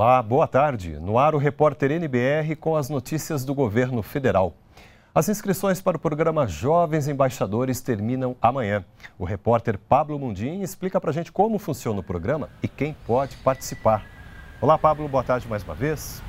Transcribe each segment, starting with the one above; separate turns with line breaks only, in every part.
Olá, boa tarde. No ar o repórter NBR com as notícias do governo federal. As inscrições para o programa Jovens Embaixadores terminam amanhã. O repórter Pablo Mundim explica para a gente como funciona o programa e quem pode participar. Olá, Pablo, boa tarde mais uma vez.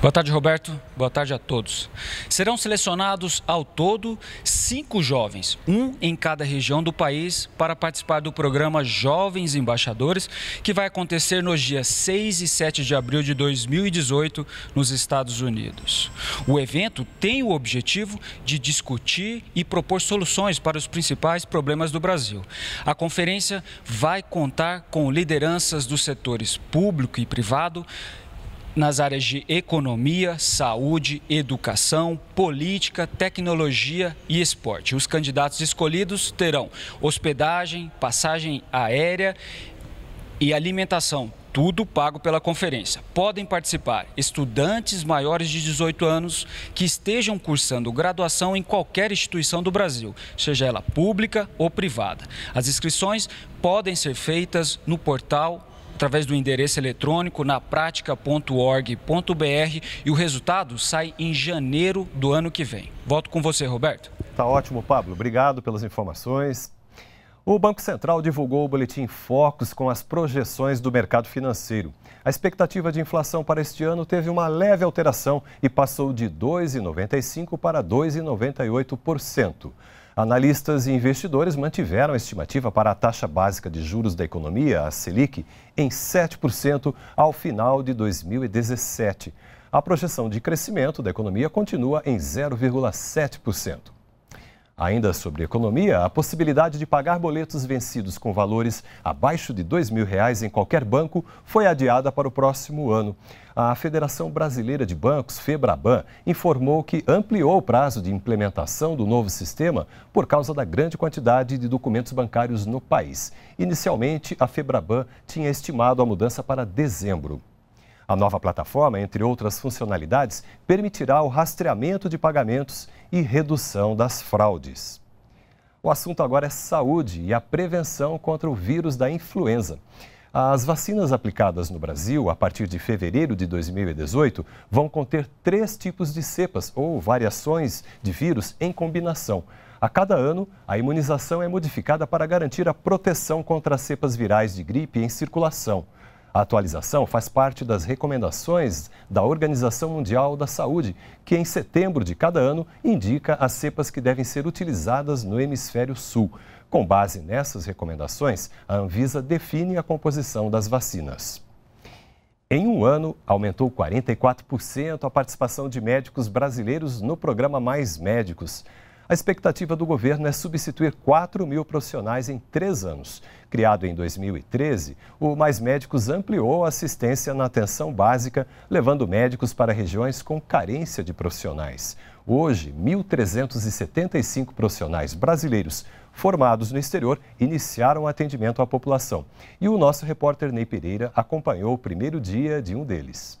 Boa tarde, Roberto.
Boa tarde a todos. Serão selecionados ao todo cinco jovens, um em cada região do país, para participar do programa Jovens Embaixadores, que vai acontecer nos dias 6 e 7 de abril de 2018 nos Estados Unidos. O evento tem o objetivo de discutir e propor soluções para os principais problemas do Brasil. A conferência vai contar com lideranças dos setores público e privado nas áreas de economia, saúde, educação, política, tecnologia e esporte. Os candidatos escolhidos terão hospedagem, passagem aérea e alimentação, tudo pago pela conferência. Podem participar estudantes maiores de 18 anos que estejam cursando graduação em qualquer instituição do Brasil, seja ela pública ou privada. As inscrições podem ser feitas no portal através do endereço eletrônico na prática.org.br e o resultado sai em janeiro do ano que vem. Volto com você, Roberto.
Tá ótimo, Pablo. Obrigado pelas informações. O Banco Central divulgou o boletim Focus com as projeções do mercado financeiro. A expectativa de inflação para este ano teve uma leve alteração e passou de 2,95% para 2,98%. Analistas e investidores mantiveram a estimativa para a taxa básica de juros da economia, a Selic, em 7% ao final de 2017. A projeção de crescimento da economia continua em 0,7%. Ainda sobre economia, a possibilidade de pagar boletos vencidos com valores abaixo de R$ reais em qualquer banco foi adiada para o próximo ano. A Federação Brasileira de Bancos, Febraban, informou que ampliou o prazo de implementação do novo sistema por causa da grande quantidade de documentos bancários no país. Inicialmente, a Febraban tinha estimado a mudança para dezembro. A nova plataforma, entre outras funcionalidades, permitirá o rastreamento de pagamentos e redução das fraudes. O assunto agora é saúde e a prevenção contra o vírus da influenza. As vacinas aplicadas no Brasil a partir de fevereiro de 2018 vão conter três tipos de cepas ou variações de vírus em combinação. A cada ano, a imunização é modificada para garantir a proteção contra as cepas virais de gripe em circulação. A atualização faz parte das recomendações da Organização Mundial da Saúde, que em setembro de cada ano indica as cepas que devem ser utilizadas no hemisfério sul. Com base nessas recomendações, a Anvisa define a composição das vacinas. Em um ano, aumentou 44% a participação de médicos brasileiros no programa Mais Médicos. A expectativa do governo é substituir 4 mil profissionais em três anos. Criado em 2013, o Mais Médicos ampliou a assistência na atenção básica, levando médicos para regiões com carência de profissionais. Hoje, 1.375 profissionais brasileiros formados no exterior iniciaram atendimento à população. E o nosso repórter Ney Pereira acompanhou o primeiro dia de um deles.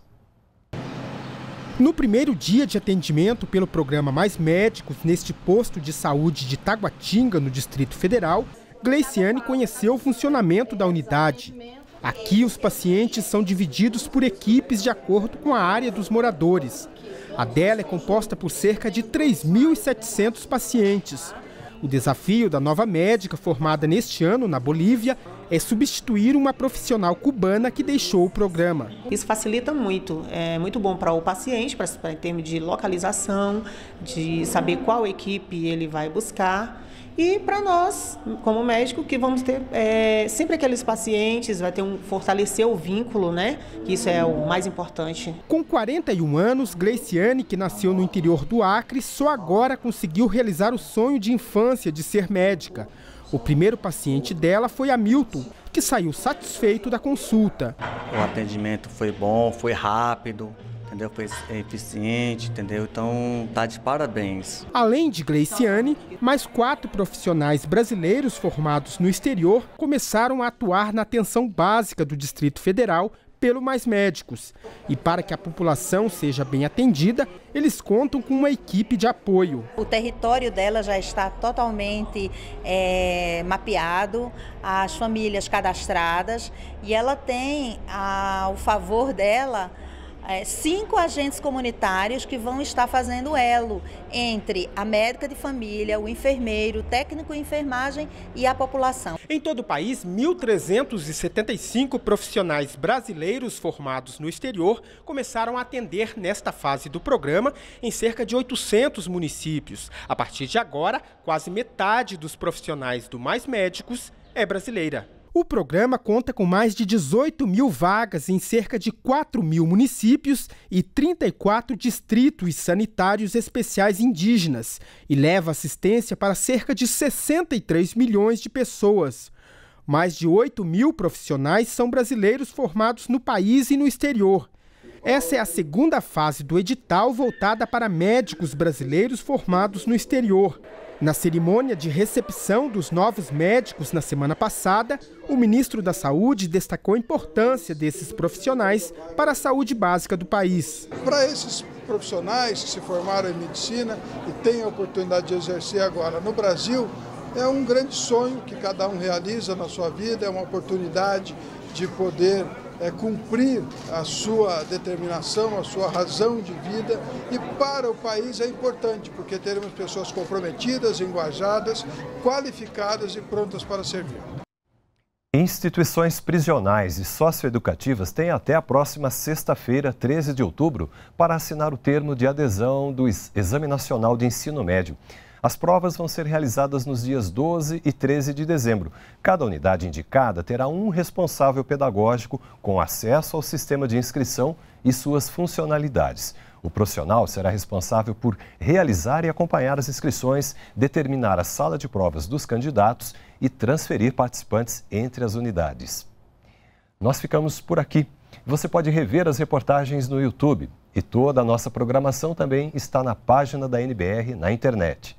No primeiro dia de atendimento pelo programa Mais Médicos, neste posto de saúde de Taguatinga, no Distrito Federal, Gleiciane conheceu o funcionamento da unidade. Aqui, os pacientes são divididos por equipes de acordo com a área dos moradores. A dela é composta por cerca de 3.700 pacientes. O desafio da nova médica formada neste ano na Bolívia é substituir uma profissional cubana que deixou o programa. Isso facilita muito, é muito bom para o paciente, para em termos de localização, de saber qual equipe ele vai buscar. E para nós, como médico, que vamos ter é, sempre aqueles pacientes, vai ter um fortalecer o vínculo, né? Que isso é o mais importante. Com 41 anos, Gleiciane, que nasceu no interior do Acre, só agora conseguiu realizar o sonho de infância de ser médica. O primeiro paciente dela foi Hamilton, que saiu satisfeito da consulta.
O atendimento foi bom, foi rápido, entendeu? Foi é eficiente, entendeu? Então tá de parabéns.
Além de Gleiciane, mais quatro profissionais brasileiros formados no exterior começaram a atuar na atenção básica do Distrito Federal pelo mais médicos. E para que a população seja bem atendida, eles contam com uma equipe de apoio.
O território dela já está totalmente é, mapeado, as famílias cadastradas e ela tem a, o favor dela é, cinco agentes comunitários que vão estar fazendo elo entre a médica de família, o enfermeiro, o técnico em enfermagem e a população.
Em todo o país, 1.375 profissionais brasileiros formados no exterior começaram a atender nesta fase do programa em cerca de 800 municípios. A partir de agora, quase metade dos profissionais do Mais Médicos é brasileira. O programa conta com mais de 18 mil vagas em cerca de 4 mil municípios e 34 distritos sanitários especiais indígenas e leva assistência para cerca de 63 milhões de pessoas. Mais de 8 mil profissionais são brasileiros formados no país e no exterior. Essa é a segunda fase do edital voltada para médicos brasileiros formados no exterior. Na cerimônia de recepção dos novos médicos na semana passada, o ministro da Saúde destacou a importância desses profissionais para a saúde básica do país. Para esses profissionais que se formaram em medicina e têm a oportunidade de exercer agora no Brasil, é um grande sonho que cada um realiza na sua vida, é uma oportunidade de poder é, cumprir a sua determinação, a sua razão de vida. E para o país é importante, porque teremos pessoas comprometidas, engajadas, qualificadas e prontas para servir.
Instituições prisionais e socioeducativas têm até a próxima sexta-feira, 13 de outubro, para assinar o termo de adesão do Exame Nacional de Ensino Médio. As provas vão ser realizadas nos dias 12 e 13 de dezembro. Cada unidade indicada terá um responsável pedagógico com acesso ao sistema de inscrição e suas funcionalidades. O profissional será responsável por realizar e acompanhar as inscrições, determinar a sala de provas dos candidatos e transferir participantes entre as unidades. Nós ficamos por aqui. Você pode rever as reportagens no YouTube e toda a nossa programação também está na página da NBR na internet.